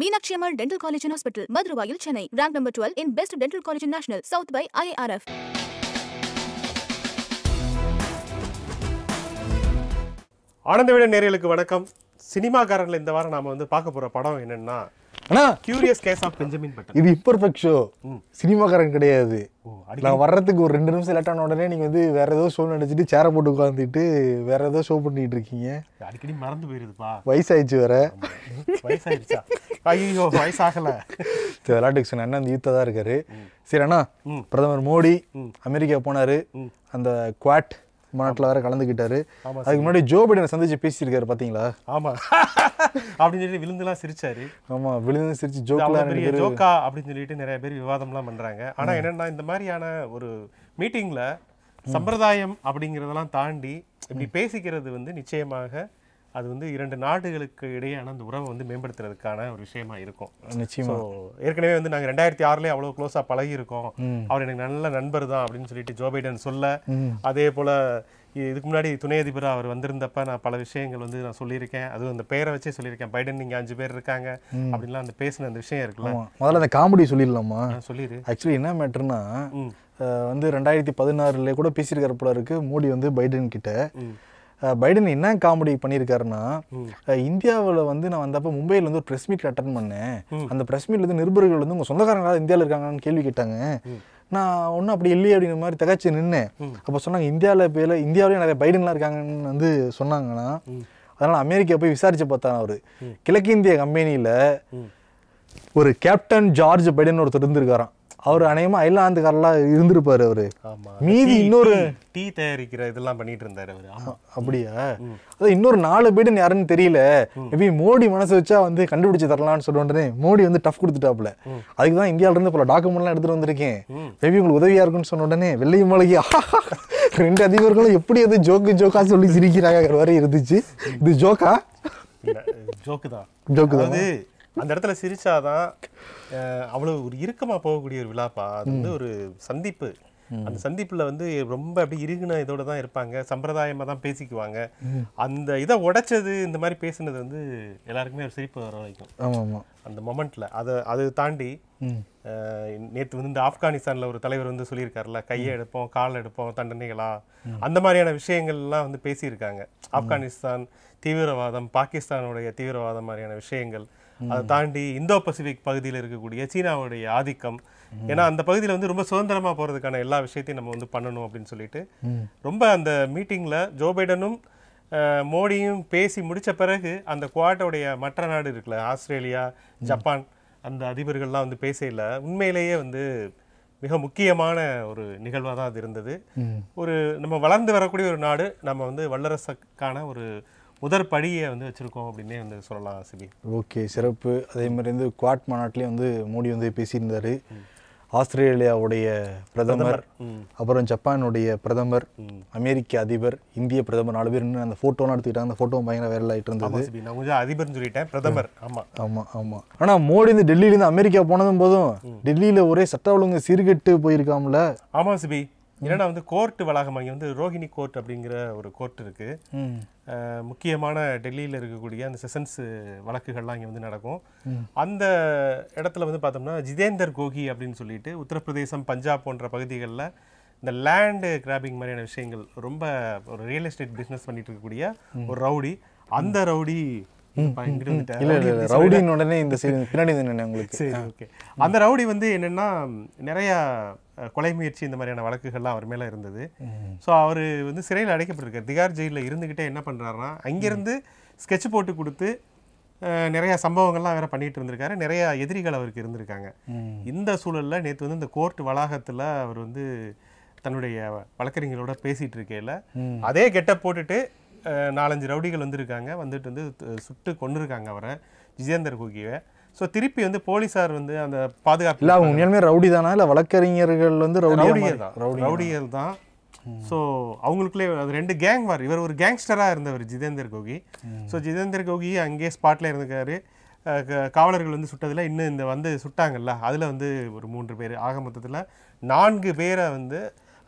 Meenakshi Ammal dental college hospital Maduravoyal Chennai rank number twelve in best dental college national south by IRF ஆனந்தவிட நேரலுக்கு வணக்கம் சினிமாக்காரனில் இந்த வாரம் நாம் வந்து பார்க்க போகிற படம் என்னென்னா அண்ணா curious case of Benjamin Button இது இம்பர்ஃபெக்ட் ஷோ சினிமாக்காரன் கிடையாது நான் வர்றதுக்கு ஒரு ரெண்டு நிமிஷம் லேட் ஆன உடனே நீங்கள் வந்து வேற ஏதோ ஷோ நடிச்சிட்டு சேர போட்டு உட்காந்துட்டு வேற ஏதோ ஷோ பண்ணிட்டு இருக்கீங்க அடிக்கடி மறந்து போயிருதுப்பா வயசாயிடுச்சு வேற வயசாயிடுச்சா ஐயோ வயசாகல சரி விளாட்டுக்கு சொன்ன அண்ணன் அந்த யூத்தாக தான் இருக்காரு சரி அண்ணா பிரதமர் மோடி அமெரிக்கா போனாரு அந்த குவாட் மாநாட்டில் வேற கலந்துக்கிட்டாரு அதுக்கு முன்னாடி ஜோ பைடன் சந்திச்சு பேசியிருக்காரு பார்த்தீங்களா ஆமாம் அப்படின்னு சொல்லி விழுந்துலாம் சிரிச்சாரு ஆமாம் விழுந்து சிரிச்சு ஜோக்கெலாம் பெரிய ஜோக்கா அப்படின்னு சொல்லிட்டு நிறைய பேர் விவாதம்லாம் பண்ணுறாங்க ஆனால் என்னென்னா இந்த மாதிரியான ஒரு மீட்டிங்கில் சம்பிரதாயம் அப்படிங்கிறதெல்லாம் தாண்டி இப்படி பேசிக்கிறது வந்து நிச்சயமாக அது வந்து இரண்டு நாடுகளுக்கு இடையேயான அந்த உறவை வந்து மேம்படுத்துறதுக்கான ஒரு விஷயமா இருக்கும் நிச்சயமா ஏற்கனவே வந்து நாங்கள் ரெண்டாயிரத்தி ஆறுலேயே அவ்வளோ க்ளோஸாக பழகி இருக்கோம் அவர் எனக்கு நல்ல நண்பர் தான் அப்படின்னு சொல்லிட்டு ஜோ பைடன் சொல்ல அதே போல் இதுக்கு முன்னாடி துணை அதிபர் அவர் வந்திருந்தப்ப நான் பல விஷயங்கள் வந்து நான் சொல்லியிருக்கேன் அதுவும் அந்த பேரை வச்சே சொல்லியிருக்கேன் பைடன் நீங்க அஞ்சு பேர் இருக்காங்க அப்படின்லாம் அந்த பேசின அந்த விஷயம் இருக்குல்ல முதல்ல அந்த காமெடி சொல்லிடலாமா சொல்லிடு ஆக்சுவலி என்ன மேட்டர்னா வந்து ரெண்டாயிரத்தி பதினாறுல கூட பேசியிருக்கிற போல இருக்கு மோடி வந்து பைடன் கிட்ட பைடன் என்ன காமெடி பண்ணியிருக்காருன்னா இந்தியாவில் வந்து நான் வந்தப்போ மும்பையில் வந்து ஒரு ப்ரெஸ் மீட் அட்டன் பண்ணேன் அந்த ப்ரெஸ் மீட்ல வந்து நிருபர்கள் வந்து உங்கள் சொந்தக்காரங்களா இந்தியாவில் இருக்காங்கன்னு கேள்வி கேட்டாங்க நான் ஒன்றும் அப்படி இல்லையே அப்படிங்கிற மாதிரி தகச்சு நின்னேன் அப்போ சொன்னாங்க இந்தியாவில் பேரில் இந்தியாவிலேயே நிறைய பைடன்லாம் இருக்காங்கன்னு வந்து சொன்னாங்கன்னா அதனால் அமெரிக்கா போய் விசாரித்து பார்த்தா அவர் கிழக்கிந்திய கம்பெனியில் ஒரு கேப்டன் ஜார்ஜ் பைடன் ஒருத்தர் இருந்திருக்காராம் அவர் அநேகமாக அயலாந்துக்காரெல்லாம் இருந்திருப்பார் அவர் மீதி இன்னொரு டீ தயாரிக்கிற இதெல்லாம் பண்ணிட்டு இருந்தார் அவர் அப்படியா அதான் இன்னொரு நாலு பேடுன்னு யாருன்னு தெரியல மேபி மோடி மனசு வச்சா வந்து கண்டுபிடிச்சு தரலாம்னு சொல்லுவோன்றே மோடி வந்து டஃப் கொடுத்துட்டாப்ல அதுக்கு தான் இருந்து பல டாக்குமெண்ட்லாம் எடுத்துகிட்டு வந்திருக்கேன் மேபி உங்களுக்கு உதவியாக இருக்குன்னு சொன்ன உடனே வெள்ளை மாளிகை ரெண்டு அதிபர்களும் எப்படி அது ஜோக்கு ஜோக்கா சொல்லி சிரிக்கிறாங்க வரை இருந்துச்சு இது ஜோக்கா ஜோக்கு தான் ஜோக்கு தான் அந்த இடத்துல சிரிச்சாதான் அவ்வளவு ஒரு இறுக்கமா போகக்கூடிய ஒரு விழாப்பா அது வந்து ஒரு சந்திப்பு அந்த சந்திப்புல வந்து ரொம்ப அப்படி இறுகுன இதோட தான் இருப்பாங்க சம்பிரதாயமா தான் பேசிக்குவாங்க அந்த இதை உடைச்சது இந்த மாதிரி பேசுனது வந்து எல்லாருக்குமே ஒரு சிரிப்பு வர வரைக்கும் அந்த மொமெண்ட்ல அதை அது தாண்டி நேற்று வந்து இந்த ஆப்கானிஸ்தான்ல ஒரு தலைவர் வந்து சொல்லியிருக்காருல்ல கையை எடுப்போம் கால் எடுப்போம் தண்டனைகளா அந்த மாதிரியான விஷயங்கள்லாம் வந்து பேசியிருக்காங்க ஆப்கானிஸ்தான் தீவிரவாதம் பாகிஸ்தானுடைய தீவிரவாதம் மாதிரியான விஷயங்கள் அதை தாண்டி இந்தோ பசிபிக் பகுதியில் இருக்கக்கூடிய சீனாவுடைய ஆதிக்கம் ஏன்னா அந்த பகுதியில் வந்து ரொம்ப சுதந்திரமாக போகிறதுக்கான எல்லா விஷயத்தையும் நம்ம வந்து பண்ணணும் அப்படின்னு சொல்லிட்டு ரொம்ப அந்த மீட்டிங்கில் ஜோ பைடனும் மோடியும் பேசி முடித்த பிறகு அந்த குவாட்டோடைய மற்ற நாடு இருக்குல்ல ஆஸ்திரேலியா ஜப்பான் அந்த அதிபர்கள்லாம் வந்து பேசல உண்மையிலேயே வந்து மிக முக்கியமான ஒரு நிகழ்வாக தான் அது இருந்தது ஒரு நம்ம வளர்ந்து வரக்கூடிய ஒரு நாடு நம்ம வந்து வல்லரசுக்கான ஒரு படியை வந்து வச்சுருக்கோம் அப்படின்னே வந்து சொல்லலாம் சிபி ஓகே சிறப்பு அதே மாதிரி வந்து குவாட் மாநாட்டிலையும் வந்து மோடி வந்து பேசியிருந்தார் ஆஸ்திரேலியாவுடைய பிரதமர் அப்புறம் ஜப்பானுடைய பிரதமர் அமெரிக்க அதிபர் இந்திய பிரதமர் நாலு பேர் அந்த ஃபோட்டோலாம் எடுத்துக்கிட்டாங்க அந்த ஃபோட்டோ பயங்கர வைரல் ஆகிட்டு இருந்தது அதிபர்னு சொல்லிட்டேன் பிரதமர் ஆமாம் ஆமாம் ஆமாம் ஆனால் மோடி வந்து டெல்லியிலேருந்து அமெரிக்கா போனதும் போதும் டெல்லியில் ஒரே சட்ட ஒழுங்கு சீர்கெட்டு போயிருக்காம்ல ஆமாம் சிபி ஏன்னா வந்து கோர்ட்டு வளாகம் அங்கே வந்து ரோஹிணி கோர்ட் அப்படிங்கிற ஒரு கோர்ட் இருக்குது முக்கியமான டெல்லியில் இருக்கக்கூடிய அந்த செஷன்ஸ் வழக்குகள்லாம் இங்கே வந்து நடக்கும் அந்த இடத்துல வந்து பார்த்தோம்னா ஜிதேந்தர் கோகி அப்படின்னு சொல்லிட்டு உத்தரப்பிரதேசம் பஞ்சாப் போன்ற பகுதிகளில் இந்த லேண்டு கிராபிங் மாதிரியான விஷயங்கள் ரொம்ப ஒரு ரியல் எஸ்டேட் பிஸ்னஸ் பண்ணிட்டு இருக்கக்கூடிய ஒரு ரவுடி அந்த ரவுடி உடனே இந்த பின்னாடி உங்களுக்கு சரி ஓகே அந்த ரவுடி வந்து என்னென்னா நிறையா கொலை முயற்சி இந்த மாதிரியான வழக்குகள்லாம் அவர் மேலே இருந்தது ஸோ அவர் வந்து சிறையில் அடைக்கப்பட்டிருக்கார் திகார் ஜெயிலில் இருந்துக்கிட்டே என்ன பண்ணுறாருனா அங்கேருந்து ஸ்கெட்ச் போட்டு கொடுத்து நிறையா சம்பவங்கள்லாம் வேறு பண்ணிகிட்டு இருந்திருக்காரு நிறையா எதிரிகள் அவருக்கு இருந்திருக்காங்க இந்த சூழலில் நேற்று வந்து இந்த கோர்ட் வளாகத்தில் அவர் வந்து தன்னுடைய வழக்கறிஞர்களோட பேசிகிட்டு இருக்கையில் அதே கெட்ட போட்டுட்டு நாலஞ்சு ரவுடிகள் வந்திருக்காங்க வந்துட்டு வந்து சுட்டு கொண்டிருக்காங்க அவரை ஜிதேந்தர் கோகியை ஸோ திருப்பி வந்து போலீஸார் வந்து அந்த பாதுகாப்பு இல்லை அவங்க உண்மையாலுமே ரவுடி தானா இல்லை வழக்கறிஞர்கள் வந்து ரவுடியர் தான் ரவுடியர் தான் ஸோ அவங்களுக்குள்ளே அது ரெண்டு கேங் மாதிரி இவர் ஒரு கேங்ஸ்டராக இருந்தவர் ஜிதேந்தர் கோகி ஸோ ஜிதேந்தர் கோகி அங்கேயே ஸ்பாட்டில் இருந்துக்காரு காவலர்கள் வந்து சுட்டதில் இன்னும் இந்த வந்து சுட்டாங்கல்ல அதில் வந்து ஒரு மூன்று பேர் ஆக மொத்தத்தில் நான்கு பேரை வந்து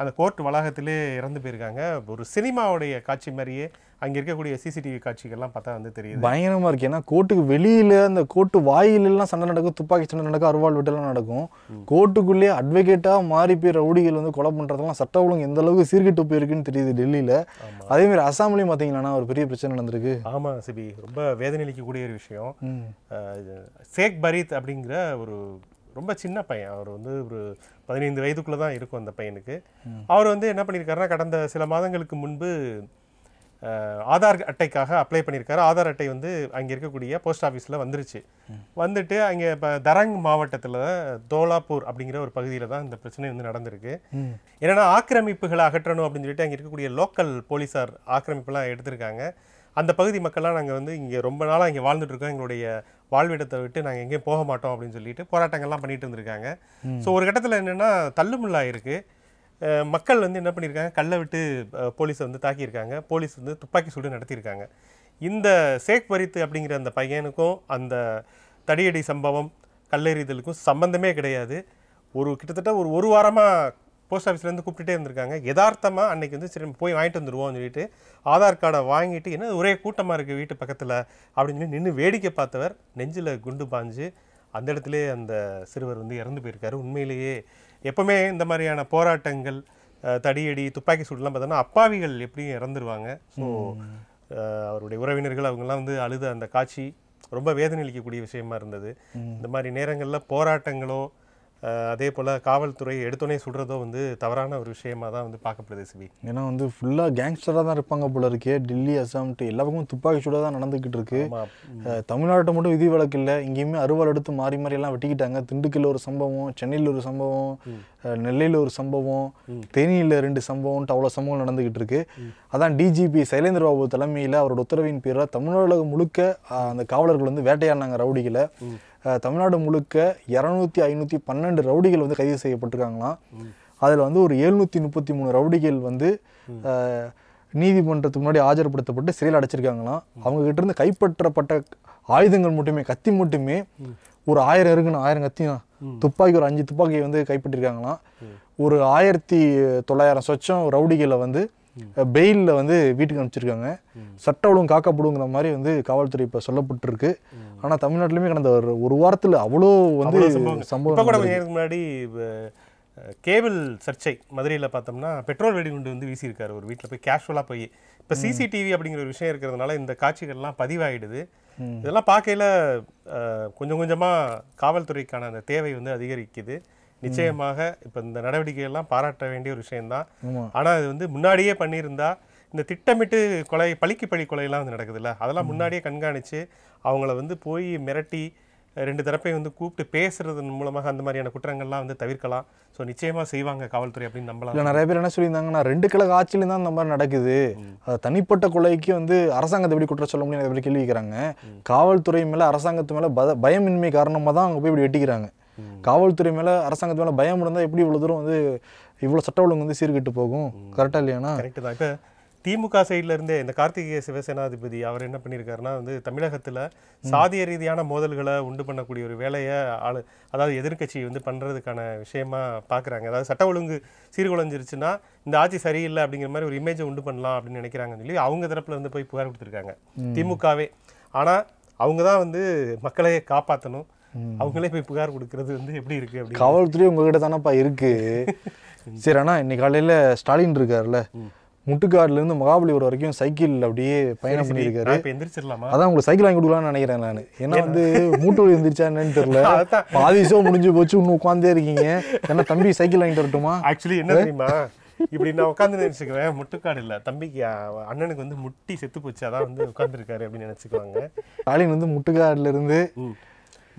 அந்த கோர்ட் வளாகத்திலே இறந்து போயிருக்காங்க ஒரு சினிமாவுடைய காட்சி மாதிரியே அங்கே இருக்கக்கூடிய சிசிடிவி காட்சிகள்லாம் பார்த்தா வந்து தெரியுது பயங்கரமாக இருக்குது ஏன்னா கோட்டுக்கு வெளியில் அந்த கோட்டு வாயிலெல்லாம் சண்டை நடக்கும் துப்பாக்கி சண்டை நடக்கும் அருவாள் வெட்டெல்லாம் நடக்கும் கோட்டுக்குள்ளேயே அட்வொகேட்டாக மாறி போய் ரவுடிகள் வந்து கொலை பண்ணுறதெல்லாம் சட்ட ஒழுங்கு எந்த அளவுக்கு சீர்கிட்டு போயிருக்குன்னு தெரியுது டெல்லியில் அதேமாதிரி அசாம்லேயும் பார்த்தீங்கன்னா ஒரு பெரிய பிரச்சனை நடந்திருக்கு ஆமாம் சிபி ரொம்ப வேதனைக்கக்கூடிய ஒரு விஷயம் சேக் பரீத் அப்படிங்கிற ஒரு ரொம்ப சின்ன பையன் அவர் வந்து ஒரு பதினைந்து வயதுக்குள்ளே தான் இருக்கும் அந்த பையனுக்கு அவர் வந்து என்ன பண்ணியிருக்காருன்னா கடந்த சில மாதங்களுக்கு முன்பு ஆதார் அட்டைக்காக அப்ளை பண்ணியிருக்காரு ஆதார் அட்டை வந்து அங்கே இருக்கக்கூடிய போஸ்ட் ஆஃபீஸில் வந்துருச்சு வந்துட்டு அங்கே இப்போ தரங் மாவட்டத்தில் தோலாப்பூர் அப்படிங்கிற ஒரு பகுதியில் தான் இந்த பிரச்சனை வந்து நடந்திருக்கு என்னென்னா ஆக்கிரமிப்புகளை அகற்றணும் அப்படின்னு சொல்லிட்டு அங்கே இருக்கக்கூடிய லோக்கல் போலீஸார் ஆக்கிரமிப்புலாம் எடுத்திருக்காங்க அந்த பகுதி மக்கள்லாம் நாங்கள் வந்து இங்கே ரொம்ப நாளாக இங்கே இருக்கோம் எங்களுடைய வாழ்விடத்தை விட்டு நாங்கள் எங்கேயும் போக மாட்டோம் அப்படின்னு சொல்லிட்டு போராட்டங்கள்லாம் பண்ணிட்டு இருந்திருக்காங்க ஸோ ஒரு கட்டத்தில் என்னென்னா தள்ளுமுள்ளா இருக்குது மக்கள் வந்து என்ன பண்ணியிருக்காங்க கல்லை விட்டு போலீஸை வந்து தாக்கியிருக்காங்க போலீஸ் வந்து துப்பாக்கி சூடு நடத்தியிருக்காங்க இந்த சேக் பரித்து அப்படிங்கிற அந்த பையனுக்கும் அந்த தடியடி சம்பவம் கல்லெறிதலுக்கும் சம்மந்தமே கிடையாது ஒரு கிட்டத்தட்ட ஒரு ஒரு வாரமாக போஸ்ட் ஆஃபீஸ்லேருந்து கூப்பிட்டுட்டே இருந்திருக்காங்க யதார்த்தமாக அன்னைக்கு வந்து சரி போய் வாங்கிட்டு வந்துடுவோம்னு சொல்லிட்டு ஆதார் கார்டை வாங்கிட்டு என்ன ஒரே கூட்டமாக இருக்குது வீட்டு பக்கத்தில் அப்படின்னு சொல்லி நின்று வேடிக்கை பார்த்தவர் நெஞ்சில் குண்டு பாஞ்சு அந்த இடத்துலேயே அந்த சிறுவர் வந்து இறந்து போயிருக்காரு உண்மையிலேயே எப்போவுமே இந்த மாதிரியான போராட்டங்கள் தடியடி துப்பாக்கி சூடுலாம் பார்த்தோன்னா அப்பாவிகள் எப்படியும் இறந்துருவாங்க ஸோ அவருடைய உறவினர்கள் அவங்கெல்லாம் வந்து அழுத அந்த காட்சி ரொம்ப வேதனை அளிக்கக்கூடிய விஷயமா இருந்தது இந்த மாதிரி நேரங்களில் போராட்டங்களோ அதே போல் காவல்துறை எடுத்தோடனே சுடுறதோ வந்து தவறான ஒரு விஷயமாக தான் வந்து பார்க்கப்படுது சிபி ஏன்னா வந்து ஃபுல்லாக கேங்ஸ்டராக தான் இருப்பாங்க போல இருக்கே டெல்லி அசாம்ட்டு எல்லா பக்கமும் துப்பாக்கி சூடாக தான் நடந்துக்கிட்டு இருக்கு தமிழ்நாட்டை மட்டும் விதி வழக்கு இல்லை இங்கேயுமே அறுவல் எடுத்து மாறி மாறி எல்லாம் வெட்டிக்கிட்டாங்க திண்டுக்கல்ல ஒரு சம்பவம் சென்னையில் ஒரு சம்பவம் நெல்லையில் ஒரு சம்பவம் தேனியில் ரெண்டு சம்பவம்ட்டு அவ்வளோ சம்பவம் நடந்துக்கிட்டு இருக்கு அதான் டிஜிபி சைலேந்திர பாபு தலைமையில் அவரோட உத்தரவின் பேரில் தமிழ்நாடு முழுக்க அந்த காவலர்கள் வந்து வேட்டையாடினாங்க ரவுடிகளை தமிழ்நாடு முழுக்க இரநூத்தி ஐநூற்றி பன்னெண்டு ரவுடிகள் வந்து கைது செய்யப்பட்டிருக்காங்களாம் அதில் வந்து ஒரு எழுநூற்றி முப்பத்தி மூணு ரவுடிகள் வந்து நீதிமன்றத்துக்கு முன்னாடி ஆஜர்படுத்தப்பட்டு சிறையில் அடைச்சிருக்காங்களாம் அவங்ககிட்ட இருந்து கைப்பற்றப்பட்ட ஆயுதங்கள் மட்டுமே கத்தி மட்டுமே ஒரு ஆயிரம் இருக்குன்னு ஆயிரம் கத்தி துப்பாக்கி ஒரு அஞ்சு துப்பாக்கி வந்து கைப்பற்றிருக்காங்களாம் ஒரு ஆயிரத்தி தொள்ளாயிரம் சொச்சம் ரவுடிகளை வந்து பெயிலில் வந்து வீட்டுக்கு அனுப்பிச்சிருக்காங்க சட்ட ஒழுங்கு காக்கப்படுங்கிற மாதிரி வந்து காவல்துறை இப்போ சொல்லப்பட்டிருக்கு ஆனால் தமிழ்நாட்டிலுமே கடந்த ஒரு ஒரு வாரத்தில் அவ்வளோ வந்து சம்பவம் கூட முன்னாடி கேபிள் சர்ச்சை மதுரையில் பார்த்தோம்னா பெட்ரோல் வெடிகுண்டு வந்து வீசியிருக்காரு ஒரு வீட்டில் போய் கேஷுவலாக போய் இப்போ சிசிடிவி அப்படிங்கிற ஒரு விஷயம் இருக்கிறதுனால இந்த காட்சிகள்லாம் பதிவாயிடுது இதெல்லாம் பார்க்கையில் கொஞ்சம் கொஞ்சமாக காவல்துறைக்கான அந்த தேவை வந்து அதிகரிக்குது நிச்சயமாக இப்போ இந்த நடவடிக்கைகள்லாம் பாராட்ட வேண்டிய ஒரு விஷயம்தான் ஆனால் இது வந்து முன்னாடியே பண்ணியிருந்தால் இந்த திட்டமிட்டு கொலை பழிக்கு பழி கொலையெல்லாம் வந்து நடக்குதுல்ல அதெல்லாம் முன்னாடியே கண்காணித்து அவங்கள வந்து போய் மிரட்டி ரெண்டு தரப்பையும் வந்து கூப்பிட்டு பேசுறதன் மூலமாக அந்த மாதிரியான குற்றங்கள்லாம் வந்து தவிர்க்கலாம் ஸோ நிச்சயமாக செய்வாங்க காவல்துறை அப்படின்னு நம்பலாம் நிறைய பேர் என்ன சொல்லியிருந்தாங்கன்னா ரெண்டு கிழக்கு ஆட்சியிலும் தான் இந்த மாதிரி நடக்குது அது தனிப்பட்ட கொலைக்கு வந்து அரசாங்கத்தை எப்படி குற்றம் சொல்ல முடியும் எப்படி கேள்வி வைக்கிறாங்க காவல்துறை மேலே அரசாங்கத்து மேலே பத பயமின்மை காரணமாக தான் அவங்க போய் இப்படி வெட்டிக்கிறாங்க காவல்துறை மேலே அரசாங்கத்து மேலே பயம் இருந்தால் எப்படி இவ்வளோ தூரம் வந்து இவ்வளோ சட்ட ஒழுங்கு வந்து சீர்கெட்டு போகும் கரெக்டாக இல்லையானா கரெக்டு தான் இப்போ திமுக சைடில் இருந்தே இந்த கார்த்திகேய சிவசேனாதிபதி அவர் என்ன பண்ணியிருக்காருன்னா வந்து தமிழகத்தில் சாதிய ரீதியான மோதல்களை உண்டு பண்ணக்கூடிய ஒரு வேலையை ஆளு அதாவது எதிர்கட்சி வந்து பண்ணுறதுக்கான விஷயமா பார்க்குறாங்க அதாவது சட்ட ஒழுங்கு சீர்குலைஞ்சிருச்சுன்னா இந்த ஆட்சி சரியில்லை அப்படிங்கிற மாதிரி ஒரு இமேஜை உண்டு பண்ணலாம் அப்படின்னு நினைக்கிறாங்கன்னு சொல்லி அவங்க தரப்பில் வந்து போய் புகார் கொடுத்துருக்காங்க திமுகவே ஆனால் அவங்க தான் வந்து மக்களையே காப்பாற்றணும் அவங்களே போய் புகார் கொடுக்கறது வந்து எப்படி இருக்கு அப்படி காவல்துறை உங்ககிட்ட தானப்பா இருக்கு சரி ஆனால் இன்னைக்கு காலையில் ஸ்டாலின் இருக்காருல்ல முட்டுக்காடுலேருந்து மகாபலிபுரம் வரைக்கும் சைக்கிள் அப்படியே பயணம் பண்ணியிருக்காரு அதான் உங்களுக்கு சைக்கிள் வாங்கி கொடுக்கலாம்னு நினைக்கிறேன் நான் ஏன்னா வந்து மூட்டு வலி எந்திரிச்சா என்னன்னு தெரியல பாதிசோ முடிஞ்சு போச்சு இன்னும் உட்காந்தே இருக்கீங்க ஏன்னா தம்பி சைக்கிள் வாங்கிட்டு வரட்டுமா ஆக்சுவலி என்ன தெரியுமா இப்படி நான் உட்காந்து நினச்சிக்குவேன் முட்டுக்காடு இல்லை தம்பிக்கு அண்ணனுக்கு வந்து முட்டி செத்து போச்சு அதான் வந்து உட்காந்துருக்காரு அப்படின்னு நினைச்சுக்குவாங்க ஸ்டாலின் வந்து முட்டுக்காடுல இருந்து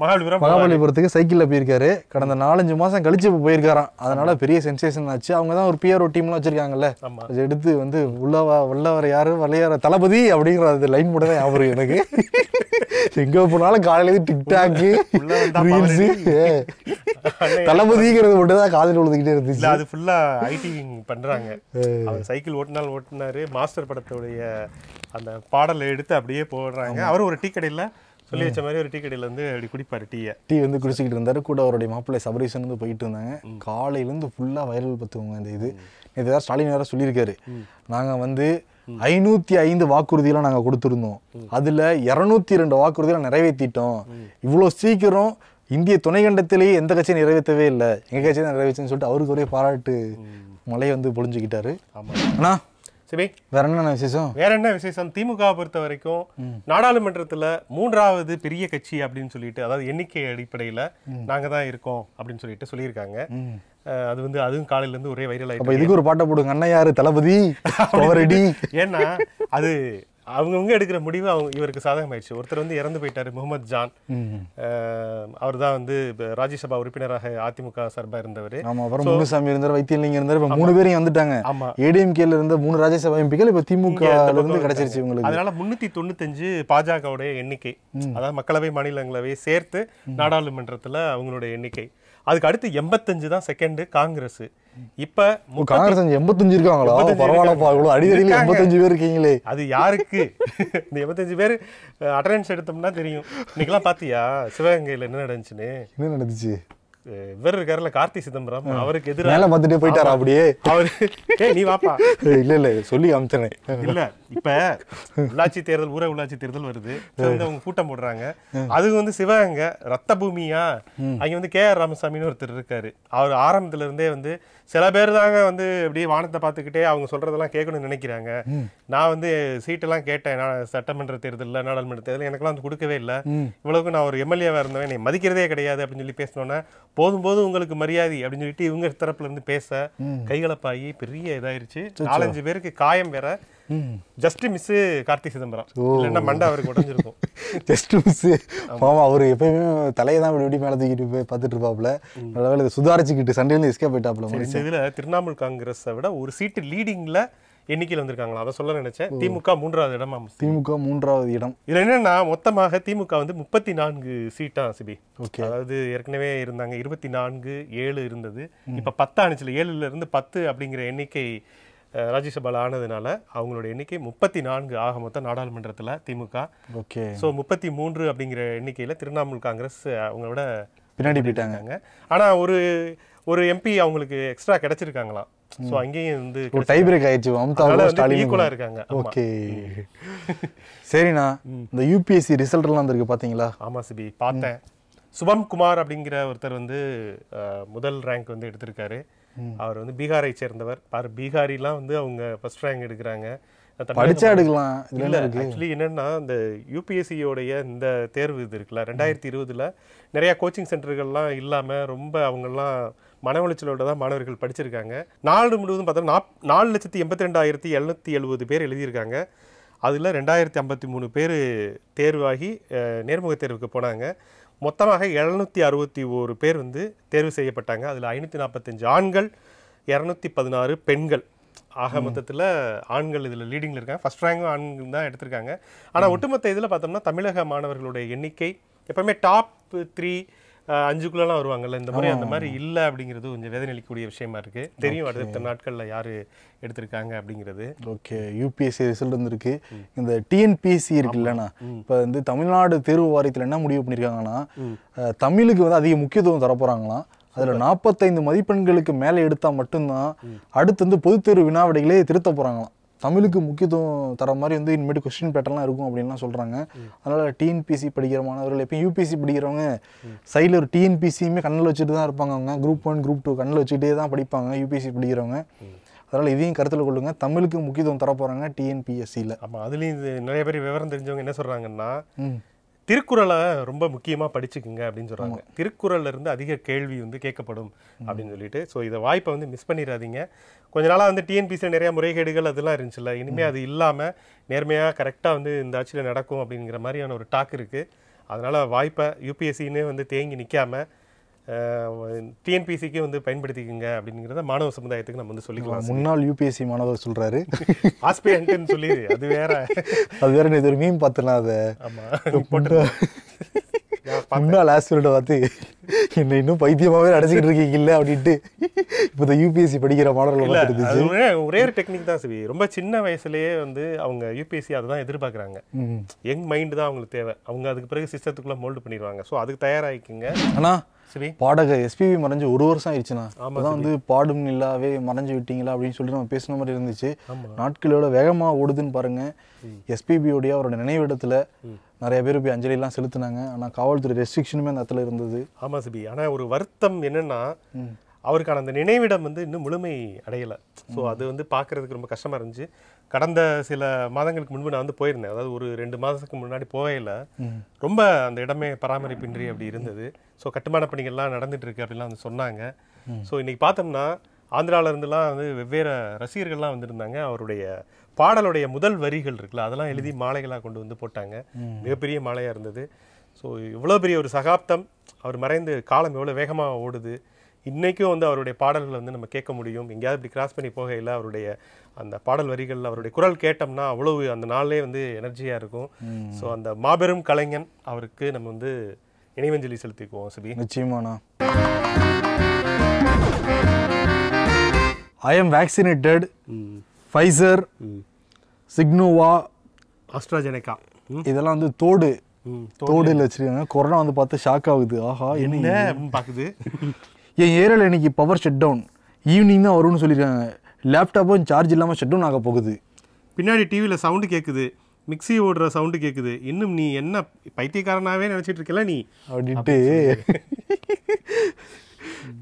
மகாபலிபுரம் மகாபலிபுரத்துக்கு சைக்கிளில் போயிருக்காரு கடந்த நாலஞ்சு மாதம் கழிச்சு போயிருக்காராம் அதனால பெரிய சென்சேஷன் ஆச்சு அவங்க தான் ஒரு பிஆர்ஓ டீம்லாம் வச்சிருக்காங்கல்ல அது எடுத்து வந்து உள்ளவா உள்ளவர் யாரு வளையார தளபதி அப்படிங்கிற அது லைன் மட்டும் தான் ஞாபகம் எனக்கு எங்கே போனாலும் காலையில டிக்டாக்கு ரீல்ஸு தளபதிங்கிறது மட்டும் தான் காதில் உழுதுகிட்டே இருந்துச்சு அது ஃபுல்லாக ஐடி பண்ணுறாங்க சைக்கிள் ஓட்டினால் ஓட்டினாரு மாஸ்டர் படத்துடைய அந்த பாடலை எடுத்து அப்படியே போடுறாங்க அவரும் ஒரு டீ கடையில் சொல்லி வச்ச மாதிரி ஒரு டீ கடையில் இருந்து அப்படி குடிப்பார் டீயை டீ வந்து குடிச்சிக்கிட்டு இருந்தார் கூட அவருடைய மாப்பிள்ளை சபரீசன் வந்து போயிட்டு இருந்தாங்க காலையிலேருந்து ஃபுல்லாக வைரல் பற்றுவோங்க அந்த இது இது ஸ்டாலின் வேறு சொல்லியிருக்காரு நாங்கள் வந்து ஐநூற்றி ஐந்து வாக்குறுதியெல்லாம் நாங்கள் கொடுத்துருந்தோம் அதில் இரநூத்தி ரெண்டு வாக்குறுதியெல்லாம் நிறைவேற்றிட்டோம் இவ்வளோ சீக்கிரம் இந்திய துணைக்கண்டத்திலேயே எந்த கட்சியும் நிறைவேற்றவே இல்லை எங்கள் கட்சியை தான் நிறைவேற்றுன்னு சொல்லிட்டு அவருக்கு ஒரே பாராட்டு மலையை வந்து பொழிஞ்சுக்கிட்டாரு ஆமாம் அண்ணா சிபி வேற என்ன விசேஷம் வேற என்ன விசேஷம் திமுக பொறுத்த வரைக்கும் நாடாளுமன்றத்துல மூன்றாவது பெரிய கட்சி அப்படின்னு சொல்லிட்டு அதாவது எண்ணிக்கை அடிப்படையில நாங்க தான் இருக்கோம் அப்படின்னு சொல்லிட்டு சொல்லியிருக்காங்க அது வந்து அதுவும் காலையில இருந்து ஒரே வைரல் ஆயிடுச்சு இதுக்கு ஒரு பாட்டை போடுங்க அண்ணன் யாரு தளபதி ஏன்னா அது அவங்கவுங்க எடுக்கிற முடிவு அவங்க இவருக்கு சாதகமாயிடுச்சு ஒருத்தர் வந்து இறந்து போயிட்டார் முகமது ஜான் அவர் தான் வந்து ராஜ்யசபா உறுப்பினராக அதிமுக சார்பாக இருந்தவர் ஆமாம் அப்புறம் முனுசாமி இருந்தார் வைத்தியலிங்கம் இருந்தார் இப்போ மூணு பேரையும் வந்துட்டாங்க ஆமாம் ஏடிஎம்கேல இருந்த மூணு ராஜ்யசபா எம்பிக்கள் இப்போ திமுக இருந்து கிடைச்சிருச்சு இவங்களுக்கு அதனால முன்னூத்தி தொண்ணூத்தஞ்சு பாஜகவுடைய எண்ணிக்கை அதாவது மக்களவை மாநிலங்களவை சேர்த்து நாடாளுமன்றத்தில் அவங்களுடைய எண்ணிக்கை அதுக்கு அடுத்து எண்பத்தஞ்சு தான் செகண்டு காங்கிரஸ் இப்ப காங்கிரஸ் எண்பத்தஞ்சு இருக்காங்களா பரவாயில்லப்பா இவ்வளோ அடிதடியில் எண்பத்தஞ்சு பேர் இருக்கீங்களே அது யாருக்கு இந்த எண்பத்தஞ்சு பேர் அட்டண்டன்ஸ் எடுத்தோம்னா தெரியும் இன்னைக்கெல்லாம் பார்த்தியா சிவகங்கையில் என்ன நடந்துச்சுன்னு என்ன நடந்துச்சு இவர் இருக்காருல கார்த்தி சிதம்பரம் அவருக்கு எதிராக பார்த்துட்டே போயிட்டாரா அப்படியே அவரு நீ வாப்பா இல்ல இல்ல சொல்லி அமிச்சனே இல்ல இப்ப உள்ளாட்சி தேர்தல் ஊர உள்ளாட்சி தேர்தல் வருது அவங்க கூட்டம் போடுறாங்க அது வந்து சிவகங்க ரத்த பூமியா அங்க வந்து கே ஆர் ராமசாமின்னு ஒருத்தர் இருக்காரு அவர் ஆரம்பத்துல இருந்தே வந்து சில பேர் தாங்க வந்து அப்படியே வானத்தை பார்த்துக்கிட்டே அவங்க சொல்றதெல்லாம் கேட்கணும்னு நினைக்கிறாங்க நான் வந்து சீட்டெல்லாம் கேட்டேன் நான் சட்டமன்ற தேர்தலில் நாடாளுமன்ற தேர்தல் எனக்கெல்லாம் வந்து கொடுக்கவே இல்லை இவ்வளவுக்கு நான் ஒரு எம்எல்ஏவா இருந்தவன் என்னை மதிக்கிறதே கிடையாது அப்படின்னு சொல்லி பேசினோன்னே போதும் போதும் உங்களுக்கு மரியாதை அப்படின்னு சொல்லிட்டு இவங்க தரப்புல இருந்து பேச கைகலப்பாகி பெரிய இதாயிருச்சு நாலஞ்சு பேருக்கு காயம் வேற ஜஸ்ட் மிஸ் கார்த்திக் சிதம்பரம் இல்லைன்னா மண்டை அவருக்கு உடஞ்சிருக்கும் ஜஸ்ட் மிஸ் ஆமாம் அவர் எப்பயுமே தலையை தான் இப்படி மேலே தூக்கிட்டு போய் பார்த்துட்டு இருப்பாப்புல நல்ல வேலை சுதாரிச்சுக்கிட்டு சண்டையில எஸ்கேப் போயிட்டாப்புல சரி இதில் திரிணாமுல் காங்கிரஸை விட ஒரு சீட்டு லீடிங்கில் எண்ணிக்கையில் வந்திருக்காங்களா அதை சொல்ல நினைச்சேன் திமுக மூன்றாவது இடமா திமுக மூன்றாவது இடம் இதில் என்னன்னா மொத்தமாக திமுக வந்து முப்பத்தி நான்கு சீட்டா சிபி ஓகே அதாவது ஏற்கனவே இருந்தாங்க இருபத்தி நான்கு ஏழு இருந்தது இப்போ பத்து ஆணுச்சில் ஏழுல இருந்து பத்து அப்படிங்கிற எண்ணிக்கை ராஜ்யசபால ஆனதுனால அவங்களோட எண்ணிக்கை முப்பத்தி நான்கு ஆக மொத்தம் நாடாளுமன்றத்தில் திமுக ஓகே ஸோ முப்பத்தி மூன்று அப்படிங்கிற எண்ணிக்கையில் திரிணாமுல் காங்கிரஸ் அவங்களோட பின்னாடி போயிட்டாங்க ஆனால் ஒரு ஒரு எம்பி அவங்களுக்கு எக்ஸ்ட்ரா கிடச்சிருக்காங்களாம் ஸோ அங்கேயும் வந்து ஒரு டை பிரேக் ஆயிடுச்சு மம்தாவும் ஸ்டாலின் ஈக்குவலாக இருக்காங்க ஓகே சரிண்ணா இந்த யூபிஎஸ்சி ரிசல்ட்லாம் வந்திருக்கு பார்த்தீங்களா ஆமாம் சிபி பார்த்தேன் சுபம் குமார் அப்படிங்கிற ஒருத்தர் வந்து முதல் ரேங்க் வந்து எடுத்திருக்காரு அவர் வந்து பீகாரை சேர்ந்தவர் பார் பீகாரிலாம் வந்து அவங்க ஃபர்ஸ்ட் ரேங்க் எடுக்கிறாங்க படிச்சா எடுக்கலாம் இல்லை ஆக்சுவலி என்னென்னா இந்த யூபிஎஸ்சியோடைய இந்த தேர்வு இது இருக்குல்ல ரெண்டாயிரத்தி இருபதுல நிறைய கோச்சிங் சென்டர்கள்லாம் இல்லாம ரொம்ப அவங்கெல்லாம் மன உளைச்சலோட தான் மாணவர்கள் படிச்சிருக்காங்க நாடு முழுவதும் பார்த்தோம்னா நாப் நாலு லட்சத்தி எண்பத்தி ரெண்டாயிரத்தி எழுநூற்றி எழுபது பேர் எழுதியிருக்காங்க அதில் ரெண்டாயிரத்தி ஐம்பத்தி மூணு பேர் தேர்வாகி நேர்முக தேர்வுக்கு போனாங்க மொத்தமாக எழுநூற்றி அறுபத்தி ஒரு பேர் வந்து தேர்வு செய்யப்பட்டாங்க அதில் ஐநூற்றி நாற்பத்தஞ்சு ஆண்கள் இரநூத்தி பதினாறு பெண்கள் ஆக மொத்தத்தில் ஆண்கள் இதில் லீடிங்கில் இருக்காங்க ஃபஸ்ட் ரேங்கும் ஆண்கள் தான் எடுத்திருக்காங்க ஆனால் ஒட்டுமொத்த இதில் பார்த்தோம்னா தமிழக மாணவர்களுடைய எண்ணிக்கை எப்போவுமே டாப் த்ரீ அஞ்சுக்குள்ளலாம் வருவாங்கல்ல இந்த முறை அந்த மாதிரி இல்லை அப்படிங்கிறது கொஞ்சம் வேதனைக்கூடிய விஷயமா இருக்கு தெரியும் அடுத்த நாட்களில் யார் எடுத்திருக்காங்க அப்படிங்கிறது ஓகே யூபிஎஸ்சி ரிசல்ட் வந்துருக்கு இந்த டிஎன்பிஎஸ்சி இருக்குல்லண்ணா இப்போ வந்து தமிழ்நாடு தேர்வு வாரியத்தில் என்ன முடிவு பண்ணியிருக்காங்கன்னா தமிழுக்கு வந்து அதிக முக்கியத்துவம் தரப்போகிறாங்களாம் அதில் நாற்பத்தைந்து மதிப்பெண்களுக்கு மேலே எடுத்தால் மட்டும்தான் அடுத்து வந்து பொதுத்தேர்வு வினாவிடைகளே திருத்த போகிறாங்களாம் தமிழுக்கு முக்கியத்துவம் தர மாதிரி வந்து இனிமேட்டு கொஸ்டின் பேட்டர்லாம் இருக்கும் அப்படின்லாம் சொல்கிறாங்க அதனால் டிஎன்பிசி படிக்கிற மாணவர்கள் இப்போ யூபிசி படிக்கிறவங்க சைடில் ஒரு டிஎன்பிசியுமே கண்ணில் வச்சுட்டு தான் இருப்பாங்க அவங்க குரூப் ஒன் குரூப் டூ கண்ணில் வச்சுக்கிட்டே தான் படிப்பாங்க யூபிசி படிக்கிறவங்க அதனால் இதையும் கருத்தில் கொள்ளுங்க தமிழுக்கு முக்கியத்துவம் தர போகிறாங்க டிஎன்பிஎஸ்சியில் அப்போ அதுலேயும் நிறைய பேர் விவரம் தெரிஞ்சவங்க என்ன சொல்கிறாங்கன்னா திருக்குறளை ரொம்ப முக்கியமாக படிச்சுக்கோங்க அப்படின்னு சொல்கிறாங்க திருக்குறள்ல இருந்து அதிக கேள்வி வந்து கேட்கப்படும் அப்படின்னு சொல்லிட்டு ஸோ இதை வாய்ப்பை வந்து மிஸ் பண்ணிடாதீங்க கொஞ்ச நாளாக வந்து டிஎன்பிசியில் நிறையா முறைகேடுகள் அதெல்லாம் இருந்துச்சுல்ல இனிமேல் அது இல்லாமல் நேர்மையாக கரெக்டாக வந்து இந்த ஆட்சியில் நடக்கும் அப்படிங்கிற மாதிரியான ஒரு டாக் இருக்குது அதனால் வாய்ப்பை யூபிஎஸ்சின்னு வந்து தேங்கி நிற்காமல் டிஎன்பிசிக்கு வந்து பயன்படுத்திக்கிங்க அப்படிங்கிறத மாணவ சமுதாயத்துக்கு நம்ம வந்து சொல்லிக்கலாம் முன்னாள் யூபிஎஸ்சி மாணவர் சொல்கிறாரு ஆஸ்பிரியன்ட்னு சொல்லி அது வேற அது வேற இது ஒரு மீன் பார்த்தனா அதை ஆமாம் போட்டு முன்னாள் ஆஸ்பிரண்ட்டை பார்த்து என்ன இன்னும் பைத்தியமாகவே அடைச்சிக்கிட்டு இருக்கீங்க இல்லை அப்படின்ட்டு இப்போ இந்த யூபிஎஸ்சி படிக்கிற மாணவர்கள் இருந்துச்சு ஒரே ஒரு டெக்னிக் தான் சரி ரொம்ப சின்ன வயசுலேயே வந்து அவங்க யூபிஎஸ்சி அதை தான் எதிர்பார்க்குறாங்க யங் மைண்டு தான் அவங்களுக்கு தேவை அவங்க அதுக்கு பிறகு சிஸ்டத்துக்குள்ளே மோல்டு பண்ணிடுவாங்க ஸோ அதுக்கு தயாராகிக்குங்க ஆனால் சரி பாடக எஸ்பிபி மறைஞ்சு ஒரு வருஷம் ஆயிடுச்சுண்ணா அதான் வந்து பாடும் இல்லாவே மறைஞ்சு விட்டீங்களா அப்படின்னு சொல்லிட்டு நம்ம பேசின மாதிரி இருந்துச்சு நாட்களோட வேகமாக ஓடுதுன்னு பாருங்க எஸ்பிபியோடைய அவரோட நினைவிடத்தில் நிறைய பேர் போய் அஞ்சலிலாம் செலுத்தினாங்க ஆனால் காவல்துறை ரெஸ்ட்ரிக்ஷனுமே அந்த இடத்துல இருந்தது ஆமாம் சிபி ஆனால் ஒரு வருத்தம் என்னென்னா அவருக்கான அந்த நினைவிடம் வந்து இன்னும் முழுமை அடையலை ஸோ அது வந்து பார்க்குறதுக்கு ரொம்ப கஷ்டமாக இருந்துச்சு கடந்த சில மாதங்களுக்கு முன்பு நான் வந்து போயிருந்தேன் அதாவது ஒரு ரெண்டு மாதத்துக்கு முன்னாடி போகையில் ரொம்ப அந்த இடமே பராமரிப்பின்றி அப்படி இருந்தது ஸோ கட்டுமான பணிகள்லாம் நடந்துட்டு இருக்கு அப்படிலாம் வந்து சொன்னாங்க ஸோ இன்னைக்கு பார்த்தோம்னா இருந்துலாம் வந்து வெவ்வேறு ரசிகர்கள்லாம் வந்திருந்தாங்க அவருடைய பாடலுடைய முதல் வரிகள் இருக்குல்ல அதெல்லாம் எழுதி மாலைகளாக கொண்டு வந்து போட்டாங்க மிகப்பெரிய மாலையாக இருந்தது ஸோ இவ்வளோ பெரிய ஒரு சகாப்தம் அவர் மறைந்து காலம் எவ்வளோ வேகமாக ஓடுது இன்றைக்கும் வந்து அவருடைய பாடல்களை வந்து நம்ம கேட்க முடியும் எங்கேயாவது இப்படி கிராஸ் பண்ணி போகையில் அவருடைய அந்த பாடல் வரிகள் அவருடைய குரல் கேட்டோம்னா அவ்வளவு அந்த நாளே வந்து எனர்ஜியாக இருக்கும் ஸோ அந்த மாபெரும் கலைஞன் அவருக்கு நம்ம வந்து இணைவஞ்சலி செலுத்திக்குவோம் சுபி நிச்சயமாண்ணா ஐ எம் வேக்சினேட்டட் ஃபைசர் சிக்னோவா ஆஸ்ட்ராஜெனிக்கா இதெல்லாம் வந்து தோடு தோடு இல்லை வச்சிருக்காங்க கொரோனா வந்து பார்த்து ஷாக் ஆகுது ஆஹா என்ன பார்க்குது என் ஏரியாவில் இன்றைக்கி பவர் ஷட் டவுன் ஈவினிங் தான் வரும்னு சொல்லியிருக்காங்க லேப்டாப்பும் சார்ஜ் இல்லாமல் ஷட் டவுன் ஆக போகுது பின்னாடி டிவியில் சவுண்டு கேட்குது மிக்சி ஓடுற சவுண்டு கேட்குது இன்னும் நீ என்ன பைத்தியக்காரனாகவே நினச்சிட்டு இருக்கல நீ அப்படின்ட்டு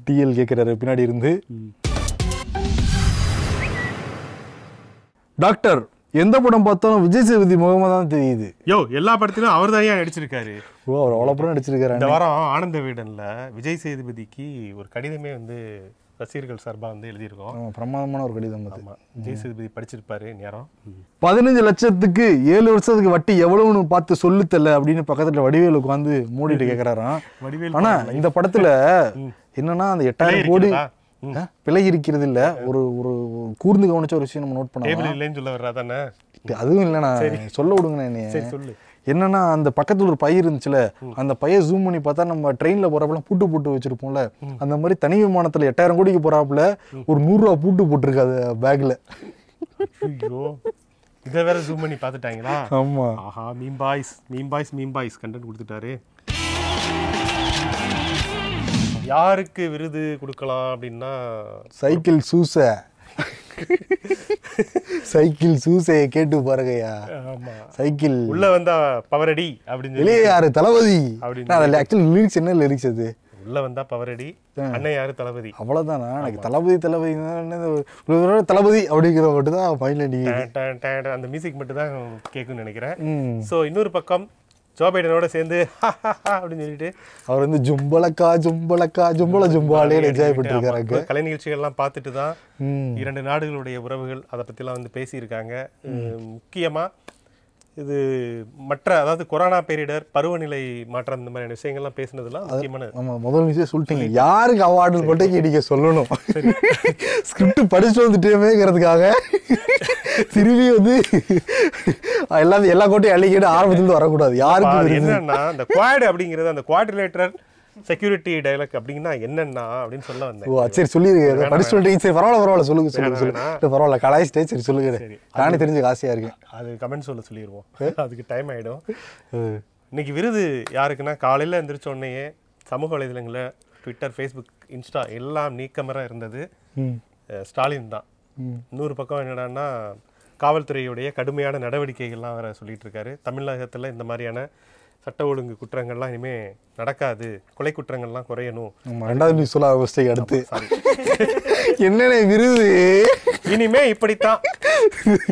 டிஎல் கேட்குறாரு பின்னாடி இருந்து டாக்டர் எந்த படம் பார்த்தாலும் விஜய் சேதுபதி முகமா தான் தெரியுது யோ எல்லா படத்திலும் அவர் தான் ஏன் நடிச்சிருக்காரு ஓ அவர் அவ்வளோ படம் நடிச்சிருக்காரு இந்த வாரம் ஆனந்த வீடனில் விஜய் சேதுபதிக்கு ஒரு கடிதமே வந்து ரசிகர்கள் சார்பாக வந்து எழுதியிருக்கோம் பிரமாதமான ஒரு கடிதம் விஜய் சேதுபதி படிச்சிருப்பாரு நேரம் பதினஞ்சு லட்சத்துக்கு ஏழு வருஷத்துக்கு வட்டி எவ்வளவுன்னு பார்த்து சொல்லுத்தல அப்படின்னு பக்கத்தில் வடிவேலு உட்காந்து மூடிட்டு கேட்குறாராம் ஆனால் இந்த படத்தில் என்னன்னா அந்த எட்டாயிரம் கோடி பிழை இருக்கிறது இல்ல ஒரு ஒரு கூர்ந்து கவனிச்ச ஒரு விஷயம் நம்ம நோட் பண்ணலாம் இல்லைன்னு சொல்ல வர்றா தானே அதுவும் இல்லைண்ணா சொல்ல விடுங்க என்னைய சொல்லு என்னன்னா அந்த பக்கத்துல ஒரு பயிர் இருந்துச்சுல அந்த பைய ஜூம் பண்ணி பார்த்தா நம்ம ட்ரெயின்ல போறப்பலாம் பூட்டு போட்டு வச்சிருப்போம்ல அந்த மாதிரி தனி விமானத்துல எட்டாயிரம் கோடிக்கு போறாப்புல ஒரு நூறுரூவா பூட்டு போட்டிருக்காது பேக்ல இதை வேற ஜூம் பண்ணி பார்த்துட்டாங்களா ஆமா ஆஹா meme boys meme boys meme boys content கொடுத்துட்டாரு யாருக்கு விருது கொடுக்கலாம் அப்படின்னா சைக்கிள் சூசை சைக்கிள் சூசையை கேட்டு பாருங்கய்யா சைக்கிள் உள்ள வந்தா பவரடி அப்படின்னு வெளியே யாரு தளபதி அப்படின்னு ஆக்சுவலி லிரிக்ஸ் என்ன லிரிக்ஸ் அது உள்ள வந்தா பவரடி அண்ணன் யாரு தளபதி அவ்வளவுதானா எனக்கு தளபதி தளபதி தளபதி அப்படிங்கிற மட்டும் தான் மைண்ட்ல அந்த மியூசிக் மட்டும் தான் கேட்கும்னு நினைக்கிறேன் ஸோ இன்னொரு பக்கம் ஜோ பைடனோட சேர்ந்து அப்படின்னு சொல்லிட்டு அவர் வந்து ஜும்பளக்கா ஜும்பளக்கா ஜும்பள ஜும்பாலே என்ஜாய் பண்ணிருக்காரு கலை நிகழ்ச்சிகள்லாம் பார்த்துட்டு தான் இரண்டு நாடுகளுடைய உறவுகள் அதை பற்றிலாம் வந்து பேசியிருக்காங்க முக்கியமாக இது மற்ற அதாவது கொரோனா பேரிடர் பருவநிலை மாற்றம் இந்த மாதிரியான விஷயங்கள்லாம் பேசினதுலாம் முக்கியமான ஆமாம் முதல் விஷயம் சொல்லிட்டீங்க யாருக்கு அவார்டு போட்டே நீங்கள் சொல்லணும் ஸ்கிரிப்ட் படிச்சு வந்துட்டேமேங்கிறதுக்காக திரும்பி வந்து எல்லாம் எல்லா கோட்டையும் அழிக்கிட்டு ஆரம்பத்துலேருந்து வரக்கூடாது யாருக்கு என்னன்னா அந்த குவாட் அப்படிங்கிறது அந்த குவாட்ரிலேட்டர் செக்யூரிட்டி டைலாக் அப்படின்னா என்னன்னா அப்படின்னு சொல்ல வந்தேன் சரி சொல்லி படிச்சு சரி பரவாயில்ல பரவாயில்ல சொல்லுங்க சொல்லுங்க சொல்லுங்க பரவாயில்ல கலாய்ச்சிட்டே சரி சொல்லுங்க நானே தெரிஞ்சு காசியா இருக்கேன் அது கமெண்ட் சொல்ல சொல்லிடுவோம் அதுக்கு டைம் ஆயிடும் இன்னைக்கு விருது யாருக்குன்னா காலையில எந்திரிச்ச உடனேயே சமூக வலைதளங்கள ட்விட்டர் ஃபேஸ்புக் இன்ஸ்டா எல்லாம் நீக்கமராக இருந்தது ஸ்டாலின் தான் இன்னொரு பக்கம் என்னடான்னா காவல்துறையுடைய கடுமையான நடவடிக்கைகள்லாம் அவரை சொல்லிகிட்டு இருக்காரு தமிழகத்தில் இந்த மாதிரியான சட்ட ஒழுங்கு குற்றங்கள்லாம் இனிமேல் நடக்காது கொலை குற்றங்கள்லாம் குறையணும் ரெண்டாவது நியூஸ் சொல்ல அவஸ்தை அடுத்து என்னென்ன விருது இனிமே இப்படித்தான்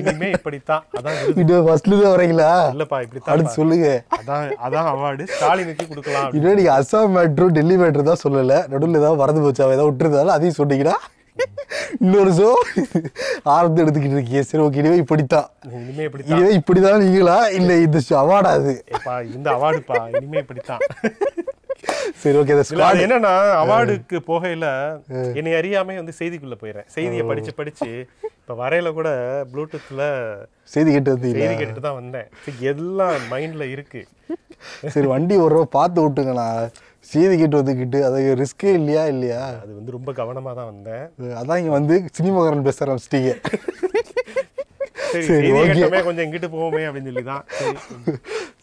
இனிமே இப்படித்தான் அதான் வீடியோ ஃபர்ஸ்ட்ல தான் வரீங்களா இல்லப்பா இப்படித்தான் அடுத்து சொல்லுங்க அதான் அதான் அவார்டு ஸ்டாலினுக்கு கொடுக்கலாம் இன்னும் நீங்க அசாம் மேட்ரு டெல்லி மேட்ரு தான் சொல்லல நடுவில் ஏதாவது வரது அவள் ஏதாவது விட்டுருந்தாலும் அதையும் சொன்னீங்கன்னா இன்னொரு சோ ஆரம்பத்தை எடுத்துக்கிட்டு இருக்கீங்க சரி ஓகே இதுவே இப்படித்தான் இனிமே இப்படி இதுவே இப்படிதான் நீங்களா இல்லை இந்த அவார்டா அது இந்த அவார்டுப்பா இனிமே இப்படித்தான் சரி ஓகே என்னன்னா அவார்டுக்கு போகையில என்னை அறியாம வந்து செய்திக்குள்ள போயிடுறேன் செய்தியை படிச்சு படிச்சு இப்ப வரையில கூட ப்ளூடூத்ல செய்தி கேட்டு வந்து செய்தி கேட்டுட்டு தான் வந்தேன் எல்லாம் மைண்ட்ல இருக்கு சரி வண்டி ஒரு பார்த்து விட்டுங்கண்ணா செய்தி கேட்டு வந்துக்கிட்டு அது ரிஸ்க்கே இல்லையா இல்லையா அது வந்து ரொம்ப கவனமாக தான் வந்தேன் அதான் இங்கே வந்து சினிமாக்காரன் பேச ஆரம்பிச்சிட்டீங்க சரி ஓகே கொஞ்சம் இங்கிட்டு போவோமே அப்படின்னு சொல்லி தான்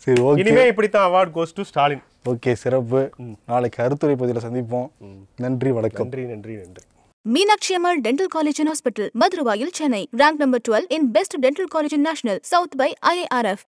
சரி ஓகே இனிமே இப்படி தான் award goes to Stalin okay சிறப்பு நாளைக்கு கருத்துரை பகுதியில் சந்திப்போம் நன்றி வணக்கம் நன்றி நன்றி நன்றி Meenakshi Ammal dental college and hospital Maduravoyal Chennai rank number twelve in best dental college in national south by IARF